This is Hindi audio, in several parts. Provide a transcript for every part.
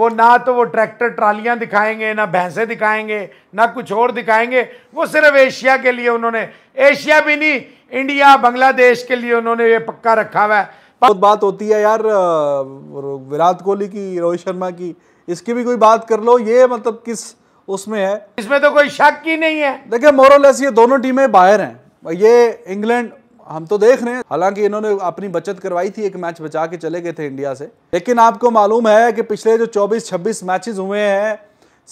वो ना तो वो ट्रैक्टर ट्रालियाँ दिखाएंगे ना भैंसे दिखाएंगे ना कुछ और दिखाएंगे वो सिर्फ एशिया के लिए उन्होंने एशिया भी नहीं इंडिया बांग्लादेश के लिए उन्होंने ये पक्का रखा हुआ है बहुत बात होती है यार विराट कोहली की रोहित शर्मा की इसकी भी कोई बात कर लो ये मतलब किस उसमें है इसमें तो कोई शक ही नहीं है देखिये मोरलेस ये दोनों टीमें बाहर हैं ये इंग्लैंड हम तो देख रहे हैं हालांकि इन्होंने अपनी बचत करवाई थी एक मैच बचा के चले गए थे इंडिया से लेकिन आपको मालूम है कि पिछले जो 24-26 मैचेस हुए हैं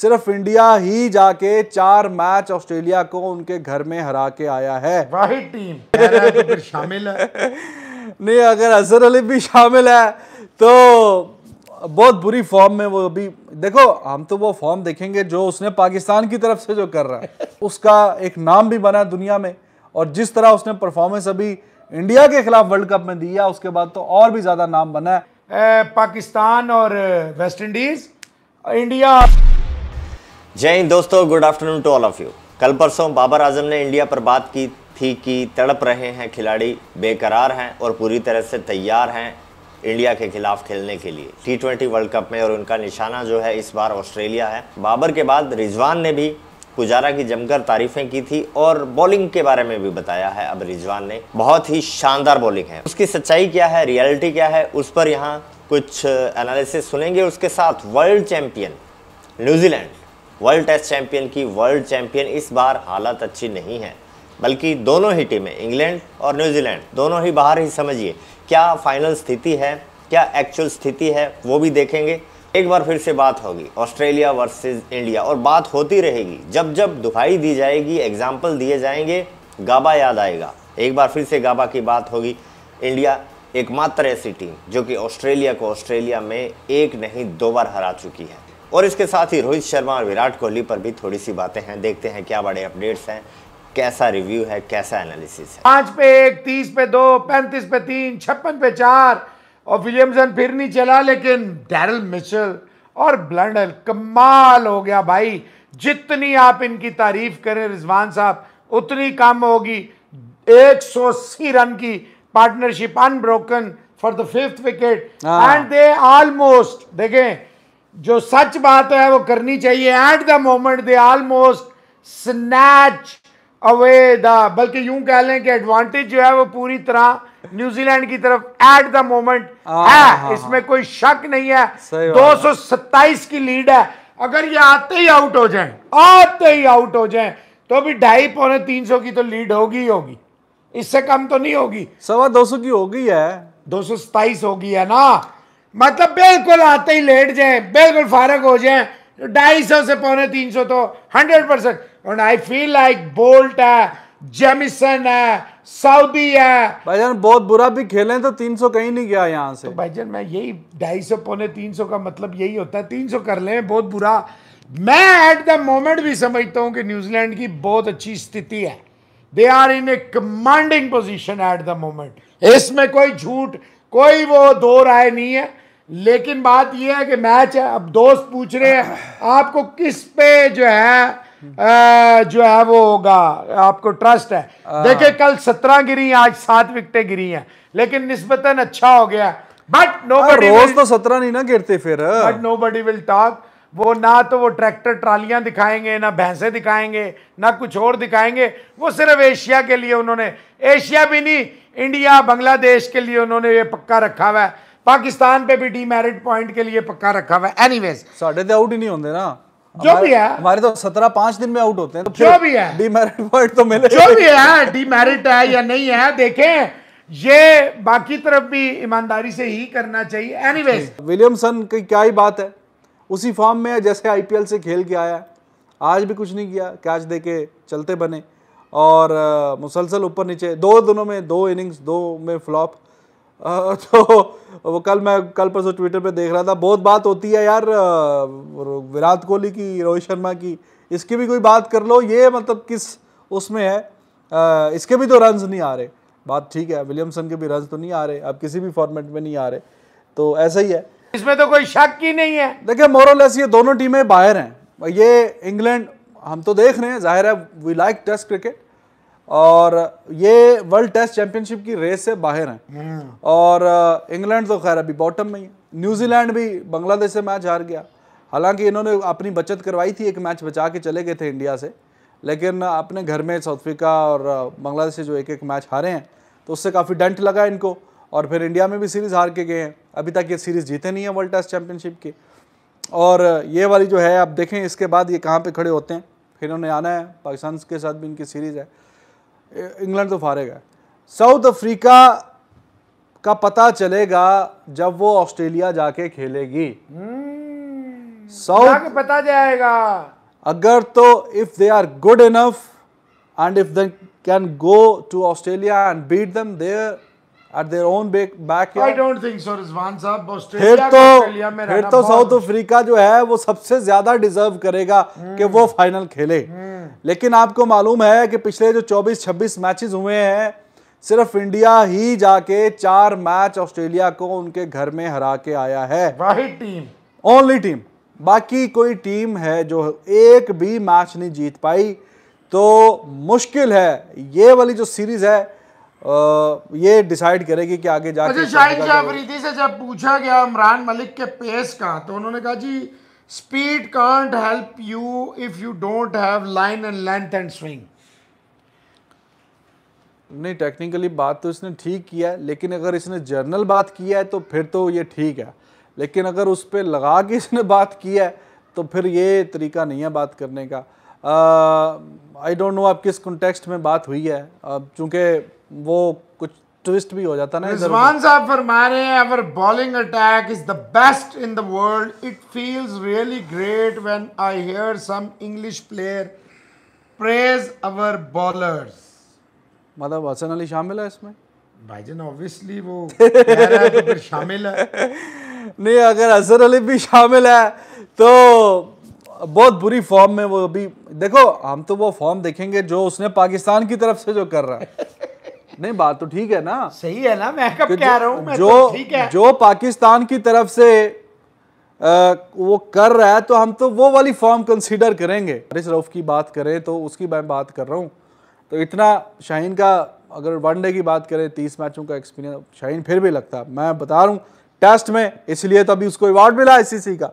सिर्फ इंडिया ही जाके चार मैच ऑस्ट्रेलिया को उनके घर में हरा के आया है वाहिद टीम तो शामिल है नहीं अगर अजहर अली भी शामिल है तो बहुत बुरी फॉर्म में वो अभी देखो हम तो वो फॉर्म देखेंगे जो उसने पाकिस्तान की तरफ से जो कर रहा है उसका एक नाम भी बना दुनिया में और जिस तरह उसने परफॉर्मेंस अभी इंडिया के खिलाफ वर्ल्ड कप में दिया उसके बाद तो और भी ज़्यादा नाम बना है ए, पाकिस्तान और वेस्ट इंडीज इंडिया जय हिंद दोस्तों good afternoon to all of you कल परसों बाबर आजम ने इंडिया पर बात की थी कि तड़प रहे हैं खिलाड़ी बेकरार हैं और पूरी तरह से तैयार हैं इंडिया के खिलाफ खेलने के लिए टी ट्वेंटी वर्ल्ड कप में और उनका निशाना जो है इस बार ऑस्ट्रेलिया है बाबर के बाद रिजवान ने भी पुजारा की जमकर तारीफें की थी और बॉलिंग के बारे में भी बताया है अब रिजवान ने बहुत ही शानदार बॉलिंग है उसकी सच्चाई क्या है रियलिटी क्या है उस पर यहाँ कुछ एनालिसिस सुनेंगे उसके साथ world champion New Zealand world test champion की वर्ल्ड चैंपियन इस बार हालत अच्छी नहीं है बल्कि दोनों ही टीमें इंग्लैंड और न्यूजीलैंड दोनों ही बाहर ही समझिए क्या फाइनल स्थिति है क्या एक्चुअल स्थिति है वो भी देखेंगे एक बार फिर से बात होगी ऑस्ट्रेलिया वर्सेस इंडिया और बात होती रहेगी जब जब दुहाई दी जाएगी एग्जाम्पल दिए जाएंगे गाबा याद आएगा एक बार फिर से गाबा की बात होगी इंडिया एकमात्र ऐसी टीम जो कि ऑस्ट्रेलिया को ऑस्ट्रेलिया में एक नहीं दो बार हरा चुकी है और इसके साथ ही रोहित शर्मा और विराट कोहली पर भी थोड़ी सी बातें हैं देखते हैं क्या बड़े अपडेट्स हैं कैसा रिव्यू है कैसा एनालिसिस है पाँच पे एक तीस पे दो पैंतीस पे तीन छप्पन पे चार और विलियमसन फिर नहीं चला लेकिन डैरल मिशेल और ब्लंडर कमाल हो गया भाई जितनी आप इनकी तारीफ करें रिजवान साहब उतनी कम होगी 180 रन की partnership unbroken for the fifth wicket and they almost देखें जो सच बात है वो करनी चाहिए at the moment they almost snatch away the बल्कि यूं कह लें कि एडवांटेज जो है वो पूरी तरह न्यूजीलैंड की तरफ एट द मोमेंट है हाँ, हाँ। इसमें कोई शक नहीं है दो की लीड है अगर ये आते ही आउट हो जाए आते ही आउट हो जाए तो भी ढाई पौने तीन सौ की तो लीड होगी होगी इससे कम तो नहीं होगी सवा दो सौ की होगी है दो सौ सताइस होगी है ना मतलब बिल्कुल आते ही लेट जाए बिल्कुल फारक हो जाए ढाई सौ से पौने तीन सौ तो हंड्रेड परसेंट और आई फील लाइक बोल्ट है जेमिसन है सऊदी है भाईजान बहुत बुरा भी खेले तो 300 कहीं नहीं गया यहाँ से तो भाईजान मैं यही ढाई सौ पौने तीन सौ का मतलब यही होता है तीन सौ कर ले बहुत बुरा मैं एट द मोमेंट भी समझता हूँ कि न्यूजीलैंड की बहुत अच्छी स्थिति है they are in a commanding position at the moment इसमें कोई झूठ कोई वो दो राय नहीं है लेकिन बात यह है कि मैच है अब दोस्त पूछ रहे हैं आपको किस पे जो है जो है वो होगा आपको ट्रस्ट है हाँ। देखिए कल सत्रह गिरी आज सात विकटें गिरी हैं लेकिन निस्बतन अच्छा हो गया बट नो हाँ, रोज तो सत्रह नहीं ना गिरते फिर but nobody will talk वो ना तो वो ट्रैक्टर ट्रालियां दिखाएंगे ना भैंसे दिखाएंगे ना कुछ और दिखाएंगे वो सिर्फ एशिया के लिए उन्होंने एशिया भी नहीं इंडिया बांग्लादेश के लिए उन्होंने ये पक्का रखा हुआ है पाकिस्तान पे भी डीमेरिट पॉइंट के लिए पक्का रखा हुआ है एनीवेज साढ़े तो आउट ही नहीं होंगे ना जो भी है हमारे तो सत्रह पांच दिन में आउट होते हैं तो जो भी है डीमेरिट पॉइंट तो मिले जो भी है डीमेरिट है या नहीं है देखें ये बाकी तरफ भी ईमानदारी से ही करना चाहिए एनीवेज विलियमसन की क्या ही बात है उसी फॉर्म में जैसे आईपीएल से खेल के आया आज भी कुछ नहीं किया कैच दे के चलते बने और मुसलसल ऊपर नीचे दो दोनों में दो इनिंग्स दो में फ्लॉप तो वो कल मैं कल परसों ट्विटर पे देख रहा था बहुत बात होती है यार विराट कोहली की रोहित शर्मा की इसकी भी कोई बात कर लो ये मतलब किस उसमें है इसके भी तो रन्स नहीं आ रहे बात ठीक है विलियमसन के भी रन तो नहीं आ रहे अब किसी भी फॉर्मेट में नहीं आ रहे तो ऐसा ही है इसमें तो कोई शक ही नहीं है देखिए मोरलेस ये दोनों टीमें बाहर हैं ये इंग्लैंड हम तो देख रहे हैं जाहिर है वी लाइक टेस्ट क्रिकेट और ये वर्ल्ड टेस्ट चैंपियनशिप की रेस से बाहर हैं हम्म। और इंग्लैंड uh, तो खैर अभी बॉटम में ही न्यूजीलैंड भी बांग्लादेश से मैच हार गया हालांकि इन्होंने अपनी बचत करवाई थी एक मैच बचा के चले गए थे इंडिया से लेकिन अपने घर में साउथ अफ्रीका और बांग्लादेश uh, से जो एक एक मैच हारे हैं तो उससे काफ़ी डंट लगा इनको और फिर इंडिया में भी सीरीज़ हार के गए हैं अभी तक ये सीरीज़ जीते नहीं है वर्ल्ड टेस्ट चैंपियनशिप की और uh, ये वाली जो है आप देखें इसके बाद ये कहाँ पर खड़े होते हैं फिर इन्होंने आना है पाकिस्तान के साथ भी इनकी सीरीज़ है इंग्लैंड तो फारेगा साउथ अफ्रीका का पता चलेगा जब वो ऑस्ट्रेलिया जाके खेलेगी हम्म, साउथ hmm, पता जाएगा अगर तो if they are good enough and if they can go to Australia and beat them there at their own back back I don't think so साहब तो- ऑस्ट्रेलिया तो फिर तो साउथ अफ्रीका जो है वो सबसे ज्यादा डिजर्व करेगा hmm. कि वो फाइनल खेले hmm. लेकिन आपको मालूम है कि पिछले जो 24-26 मैचेस हुए हैं सिर्फ इंडिया ही जाके चार मैच ऑस्ट्रेलिया को उनके घर में हरा के आया है टीम ओनली टीम बाकी कोई टीम है जो एक भी मैच नहीं जीत पाई तो मुश्किल है ये वाली जो सीरीज है ये डिसाइड करेगी कि आगे जाके अच्छा शाहिद जाफरीदी से जब पूछा गया इमरान मलिक के पेस का तो उन्होंने कहा जी speed can't help you if you don't have line and length and swing नहीं टेक्निकली बात तो इसने ठीक किया है लेकिन अगर इसने जर्नल बात किया है तो फिर तो ये ठीक है लेकिन अगर उस पर लगा के इसने बात किया है तो फिर ये तरीका नहीं है बात करने का आई डोंट नो आप किस कॉन्टेक्स्ट में बात हुई है अब चूँकि वो ट्विस्ट भी हो जाता ना रिजवान साहब फरमा रहे हैं our bowling attack is the best in the world it feels really great when I hear some English player praise our bowlers मतलब हसन अली शामिल है इसमें भाई जान ऑब्वियसली वो तो फिर शामिल है नहीं अगर हसन अली भी शामिल है तो बहुत बुरी फॉर्म में वो अभी देखो हम तो वो फॉर्म देखेंगे जो उसने पाकिस्तान की तरफ से जो कर रहा है नहीं बात तो ठीक है ना सही है ना मैं कब कह रहा हूं मैं जो तो है जो पाकिस्तान की तरफ से आ, वो कर रहा है तो हम तो वो वाली फॉर्म कंसीडर करेंगे हरीश रऊफ की बात करें तो उसकी मैं बात कर रहा हूँ तो इतना शाहीन का अगर वनडे की बात करें तीस मैचों का एक्सपीरियंस शाहीन फिर भी लगता है मैं बता रहा हूँ टेस्ट में इसलिए तो अभी उसको अवार्ड मिला आईसीसी का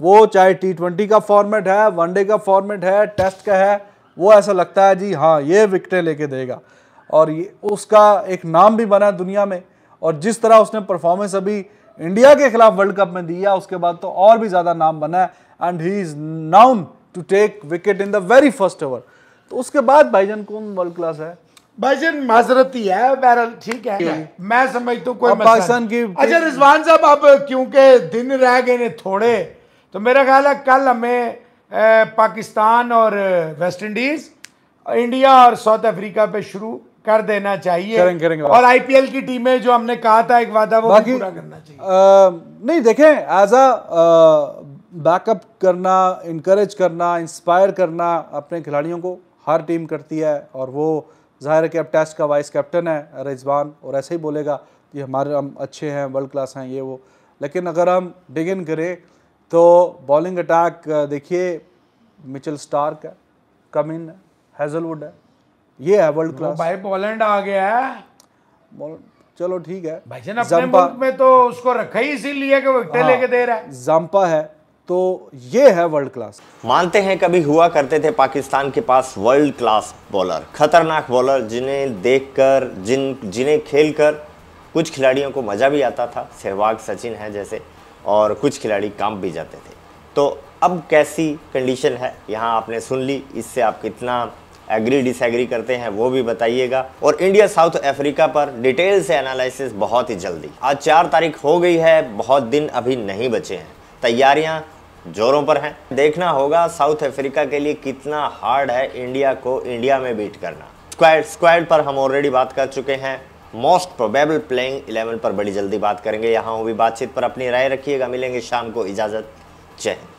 वो चाहे टी का फॉर्मेट है वनडे का फॉर्मेट है टेस्ट का है वो ऐसा लगता है जी हाँ ये विकटें लेके देगा और ये उसका एक नाम भी बना दुनिया में और जिस तरह उसने परफॉर्मेंस अभी इंडिया के खिलाफ वर्ल्ड कप में दिया उसके बाद तो और भी ज़्यादा नाम बना है and he is known to take wicket in the very first over तो उसके बाद भाईजान कौन वर्ल्ड क्लास है भाईजान माजरती है बहरहाल ठीक है मैं समझता हूँ कोई पाकिस्तान की अच्छा रिजवान साहब अब क्योंकि दिन रह गए ने थोड़े तो मेरा ख्याल है कल हमें पाकिस्तान और वेस्ट इंडीज़ इंडिया और साउथ अफ्रीका पे शुरू कर देना चाहिए करेंगे करेंगे और आईपीएल की टीमें जो हमने कहा था एक वादा वो भी पूरा करना चाहिए आ, नहीं देखें एज अ बैकअप करना इनक्रेज करना इंस्पायर करना अपने खिलाड़ियों को हर टीम करती है और वो जाहिर है कि अब टेस्ट का वाइस कैप्टन है रिजवान और ऐसे ही बोलेगा कि हमारे हम अच्छे हैं वर्ल्ड क्लास हैं ये वो लेकिन अगर हम डिग इन करें तो बॉलिंग अटैक देखिए मिचल स्टार्क है कमिन है हेजलवुड है ये है वर्ल्ड क्लास भाई पोलैंड आ गया है चलो ठीक है भाई अपने मुल्क में तो उसको रखा ही इसीलिए कि वो हाँ, लेके दे रहा है जंपा है तो ये है वर्ल्ड क्लास मानते हैं कभी हुआ करते थे पाकिस्तान के पास वर्ल्ड क्लास बॉलर खतरनाक बॉलर जिन्हें देखकर जिन जिन्हें खेलकर कुछ खिलाड़ियों को मज़ा भी आता था सहवाग सचिन है जैसे और कुछ खिलाड़ी काम भी जाते थे तो अब कैसी कंडीशन है यहाँ आपने सुन ली इससे आप कितना एग्री डिसएग्री करते हैं वो भी बताइएगा और इंडिया साउथ अफ्रीका पर डिटेल से एनालिसिस बहुत ही जल्दी आज चार तारीख हो गई है बहुत दिन अभी नहीं बचे हैं तैयारियां जोरों पर हैं देखना होगा साउथ अफ्रीका के लिए कितना हार्ड है इंडिया को इंडिया में बीट करना स्क्वाड स्क्वाड पर हम ऑलरेडी बात कर चुके हैं मोस्ट प्रोबेबल प्लेइंग इलेवन पर बड़ी जल्दी बात करेंगे यहाँ हुई बातचीत पर अपनी राय रखिएगा मिलेंगे शाम को इजाज़त जय हिंद